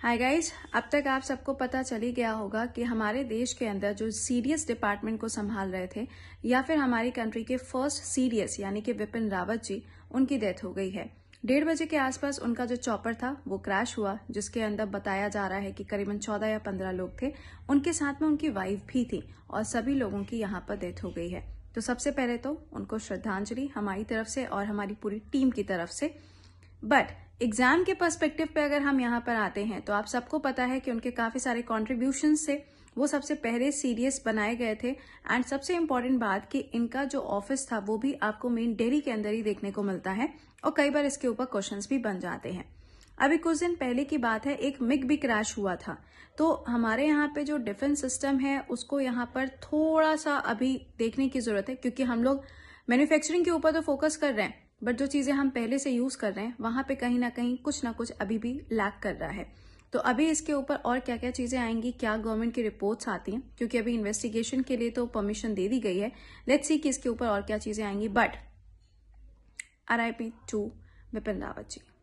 hi guys अब तक आप सबको पता चली गया होगा कि हमारे देश के अंदर जो सीरियस डिपार्टमेंट को संभाल रहे थे या फिर हमारी कंट्री के फर्स्ट सीरियस यानी कि विपिन रावत जी उनकी डेथ हो गई है डेढ़ बजे के आसपास उनका जो चॉपर था वो क्रैश हुआ जिसके अंदर बताया जा रहा है कि करीबन चौदह या पंद्रह लोग थे उनके साथ में उनकी वाइफ भी थी और सभी लोगों की यहाँ पर डेथ हो गई है तो सबसे पहले तो उनको श्रद्धांजलि हमारी तरफ से और हमारी पूरी टीम की तरफ से बट एग्जाम के पर्सपेक्टिव पे अगर हम यहाँ पर आते हैं तो आप सबको पता है कि उनके काफी सारे कॉन्ट्रीब्यूशन थे वो सबसे पहले सीरियस बनाए गए थे एंड सबसे इम्पॉर्टेंट बात कि इनका जो ऑफिस था वो भी आपको मेन डेली के अंदर ही देखने को मिलता है और कई बार इसके ऊपर क्वेश्चन भी बन जाते हैं अभी कुछ दिन पहले की बात है एक मिग भी क्रैश हुआ था तो हमारे यहाँ पे जो डिफेंस सिस्टम है उसको यहाँ पर थोड़ा सा अभी देखने की जरूरत है क्योंकि हम लोग मैन्युफैक्चरिंग के ऊपर तो फोकस कर रहे हैं बट जो चीज़ें हम पहले से यूज़ कर रहे हैं वहां पे कहीं ना कहीं कुछ ना कुछ अभी भी लैक कर रहा है तो अभी इसके ऊपर और क्या क्या चीज़ें आएंगी क्या गवर्नमेंट की रिपोर्ट्स आती हैं क्योंकि अभी इन्वेस्टिगेशन के लिए तो परमिशन दे दी गई है लेट्स सी कि इसके ऊपर और क्या चीज़ें आएंगी but R I P to Bipin Rawat ji